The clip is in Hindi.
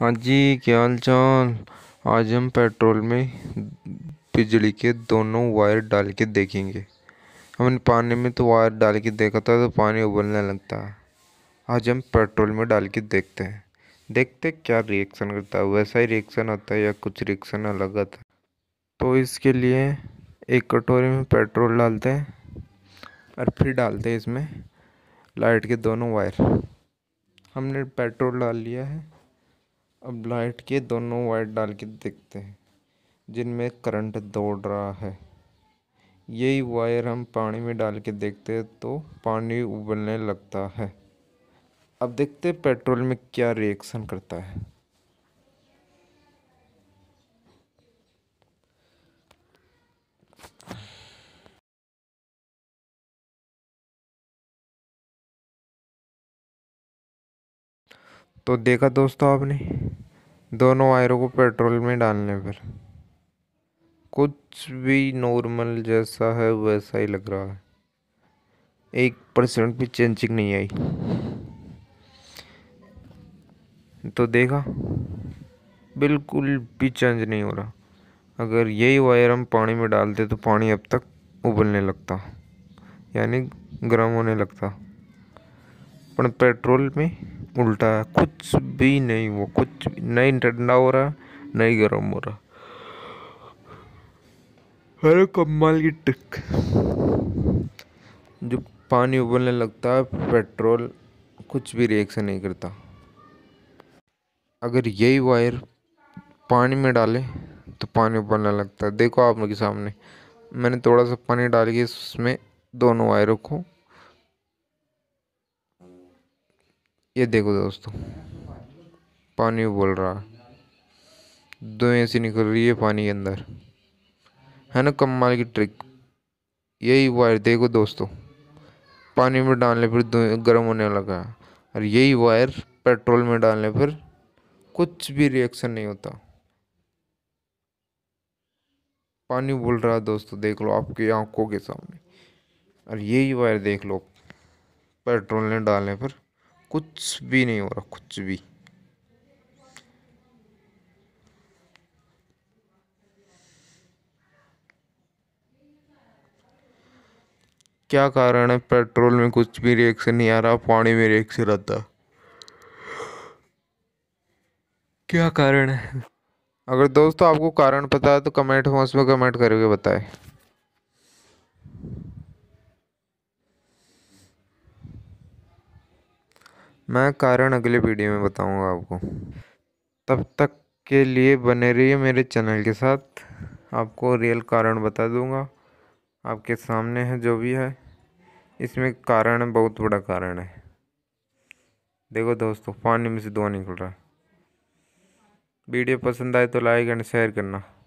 हाँ जी क्या हाल चाल आज हम पेट्रोल में बिजली के दोनों वायर डाल के देखेंगे हमने पानी में तो वायर डाल के देखा था तो पानी उबलने लगता है आज हम पेट्रोल में डाल के देखते हैं देखते क्या रिएक्शन करता है वैसा ही रिएक्शन आता है या कुछ रिएक्शन अलग आता तो इसके लिए एक कटोरे में पेट्रोल डालते हैं और फिर डालते हैं इसमें लाइट के दोनों वायर हमने पेट्रोल डाल लिया है अब लाइट के दोनों वायर डाल के देखते हैं जिनमें करंट दौड़ रहा है यही वायर हम पानी में डाल के देखते हैं तो पानी उबलने लगता है अब देखते पेट्रोल में क्या रिएक्शन करता है तो देखा दोस्तों आपने दोनों वायरों को पेट्रोल में डालने पर कुछ भी नॉर्मल जैसा है वैसा ही लग रहा है एक परसेंट भी चेंजिंग नहीं आई तो देखा बिल्कुल भी चेंज नहीं हो रहा अगर यही वायर हम पानी में डालते तो पानी अब तक उबलने लगता यानी गर्म होने लगता पर पेट्रोल में उल्टा कुछ भी नहीं वो कुछ नहीं ठंडा हो रहा नहीं गर्म हो रहा अरे कमाल की टिक जो पानी उबलने लगता है पेट्रोल कुछ भी रिएक्शन नहीं करता अगर यही वायर पानी में डाले तो पानी उबलने लगता है देखो आप लोग के सामने मैंने थोड़ा सा पानी डाल के उसमें दोनों वायरों को ये देखो दोस्तों पानी उबल रहा है दो ऐसी निकल रही है पानी के अंदर है ना कमाल की ट्रिक यही वायर देखो दोस्तों पानी में डालने पर गर्म होने लगा और यही वायर पेट्रोल में डालने पर कुछ भी रिएक्शन नहीं होता पानी उबल रहा है दोस्तों देख लो आपकी आंखों के सामने और यही वायर देख लो पेट्रोल में डालने पर कुछ भी नहीं हो रहा कुछ भी क्या कारण है पेट्रोल में कुछ भी रिएक्शन नहीं आ रहा पानी में रिएक्शन आता क्या कारण है अगर दोस्तों आपको कारण पता है तो कमेंट बॉक्स में कमेंट करके बताएं मैं कारण अगले वीडियो में बताऊंगा आपको तब तक के लिए बने रहिए मेरे चैनल के साथ आपको रियल कारण बता दूंगा आपके सामने है जो भी है इसमें कारण बहुत बड़ा कारण है देखो दोस्तों पानी में से धुआं निकल रहा है वीडियो पसंद आए तो लाइक एंड शेयर करना